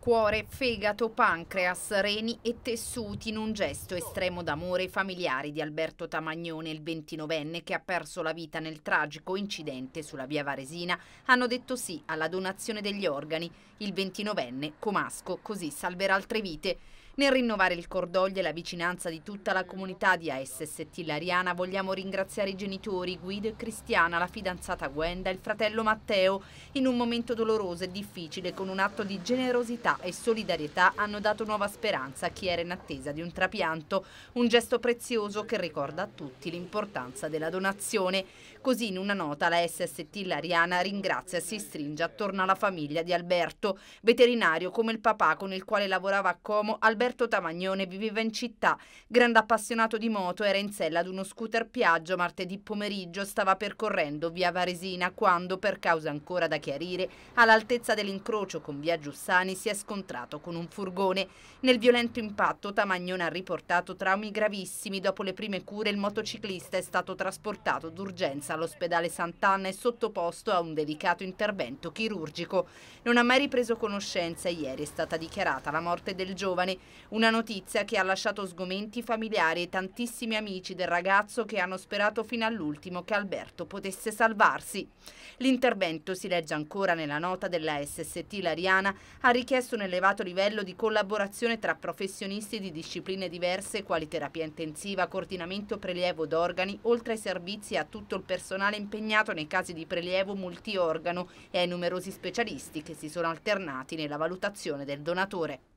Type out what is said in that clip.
Cuore, fegato, pancreas, reni e tessuti in un gesto estremo d'amore ai familiari di Alberto Tamagnone, il ventinovenne che ha perso la vita nel tragico incidente sulla via Varesina, hanno detto sì alla donazione degli organi. Il ventinovenne, Comasco, così salverà altre vite. Nel rinnovare il cordoglio e la vicinanza di tutta la comunità di ASST Lariana vogliamo ringraziare i genitori Guido e Cristiana, la fidanzata Gwenda e il fratello Matteo. In un momento doloroso e difficile, con un atto di generosità e solidarietà, hanno dato nuova speranza a chi era in attesa di un trapianto. Un gesto prezioso che ricorda a tutti l'importanza della donazione. Così in una nota la SST Lariana ringrazia e si stringe attorno alla famiglia di Alberto, veterinario come il papà con il quale lavorava a Como, Alberto Roberto Tamagnone viveva in città. Grande appassionato di moto, era in sella ad uno scooter Piaggio. Martedì pomeriggio stava percorrendo via Varesina quando, per causa ancora da chiarire, all'altezza dell'incrocio con via Giussani si è scontrato con un furgone. Nel violento impatto Tamagnone ha riportato traumi gravissimi. Dopo le prime cure il motociclista è stato trasportato d'urgenza all'ospedale Sant'Anna e sottoposto a un delicato intervento chirurgico. Non ha mai ripreso conoscenza e ieri è stata dichiarata la morte del giovane. Una notizia che ha lasciato sgomenti familiari e tantissimi amici del ragazzo che hanno sperato fino all'ultimo che Alberto potesse salvarsi. L'intervento, si legge ancora nella nota della SST Lariana, ha richiesto un elevato livello di collaborazione tra professionisti di discipline diverse quali terapia intensiva, coordinamento prelievo d'organi, oltre ai servizi a tutto il personale impegnato nei casi di prelievo multiorgano e ai numerosi specialisti che si sono alternati nella valutazione del donatore.